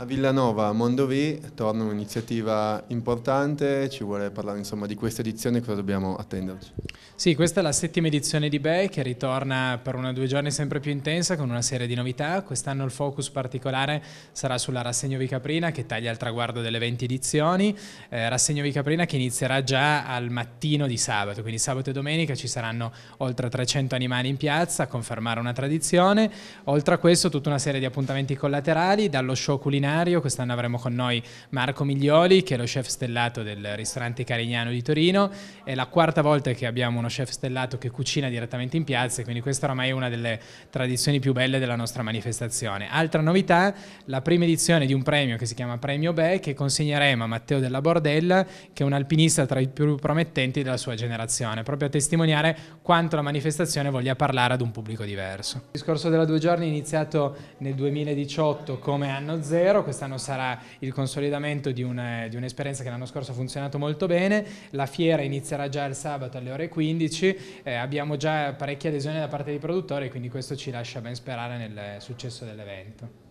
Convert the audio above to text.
A Villanova, a Mondovì, torna un'iniziativa importante, ci vuole parlare insomma, di questa edizione, cosa dobbiamo attenderci? Sì, questa è la settima edizione di BEI che ritorna per una due giorni sempre più intensa con una serie di novità, quest'anno il focus particolare sarà sulla Rassegno Vicaprina che taglia il traguardo delle 20 edizioni, eh, Rassegno Vicaprina che inizierà già al mattino di sabato, quindi sabato e domenica ci saranno oltre 300 animali in piazza a confermare una tradizione, oltre a questo tutta una serie di appuntamenti collaterali, dallo show culinario seminario, quest'anno avremo con noi Marco Miglioli che è lo chef stellato del ristorante Carignano di Torino, è la quarta volta che abbiamo uno chef stellato che cucina direttamente in piazza e quindi questa oramai è una delle tradizioni più belle della nostra manifestazione. Altra novità, la prima edizione di un premio che si chiama Premio Be che consegneremo a Matteo della Bordella che è un alpinista tra i più promettenti della sua generazione, proprio a testimoniare quanto la manifestazione voglia parlare ad un pubblico diverso. Il discorso della due giorni è iniziato nel 2018 come anno zero, zero, quest'anno sarà il consolidamento eh, di, un'esperienza che l'anno scorso ha funzionato molto bene, la fiera inizierà già il sabato alle ore 15, eh, abbiamo già parecchie adesioni da parte dei produttori, quindi questo ci lascia ben sperare nel successo dell'evento.